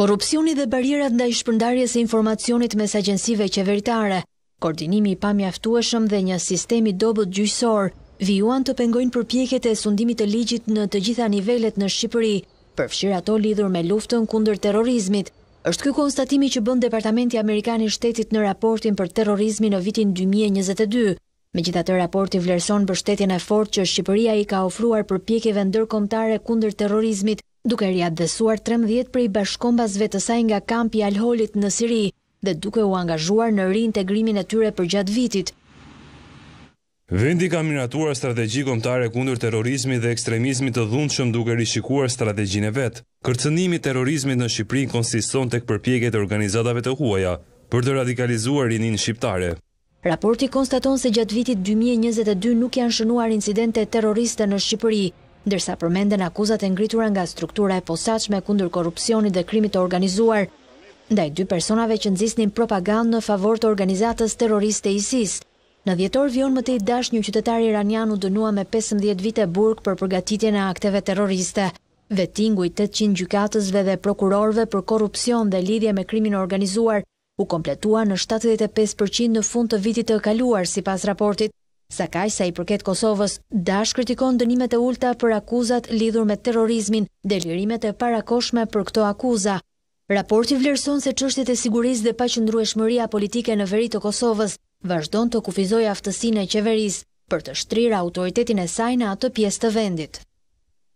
Korupcioni dhe barirat nda i shpërndarjes e informacionit mes agjensive qeveritare, koordinimi i pamjaftueshëm dhe një sistemi dobut gjyqësor, vijuan të pengojnë përpjeket e sundimit të ligjit në të gjitha nivellet në Shqipëri, përfshirë ato lidhur me luftën kundër terorizmit. Êshtë kë konstatimi që bënd Departamenti Amerikani shtetit në raportin për terorizmi në vitin 2022, me gjitha të raporti vlerëson për shtetjen e fort që Shqipëria i ka ofruar përpjekive ndërkomtare kundër terorizmit duke riadhesuar 13 prej bashkombasve të saj nga kampi alholit në Siri dhe duke u angazhuar në reintegrimin e tyre për gjatë vitit. Vendi ka miratuar strategji komtare kundur terorizmi dhe ekstremizmi të dhundë shumë duke rishikuar strategjin e vetë. Kërcënimi terorizmi në Shqiprin konsiston të këpërpjeket e organizatave të huaja për të radikalizuar rinin shqiptare. Raporti konstaton se gjatë vitit 2022 nuk janë shënuar incidente terroriste në Shqipëri, ndërsa përmenden akuzat e ngritura nga struktura e posaqme kundur korupcionit dhe krimit të organizuar, ndaj dy personave që nëzisnin propagandë në favor të organizatës terroriste ISIS. Në djetor vion më të i dash një qytetar iranianu dënua me 15 vite burg për përgatitje në akteve terroriste. Vetingu i 800 gjykatësve dhe prokurorve për korupcion dhe lidhje me krimin organizuar u kompletua në 75% në fund të vitit të kaluar si pas raportit. Sakaj sa i përket Kosovës, Dash kritikon dënimet e ulta për akuzat lidhur me terrorizmin, delirimet e parakoshme për këto akuza. Raporti vlerëson se çështjet e sigurisë dhe paqëndrueshmëria politike në veri të Kosovës vazhdon të kufizojë aftësinë e qeverisë për të shtrirë autoritetin e saj në atë pjesë të vendit.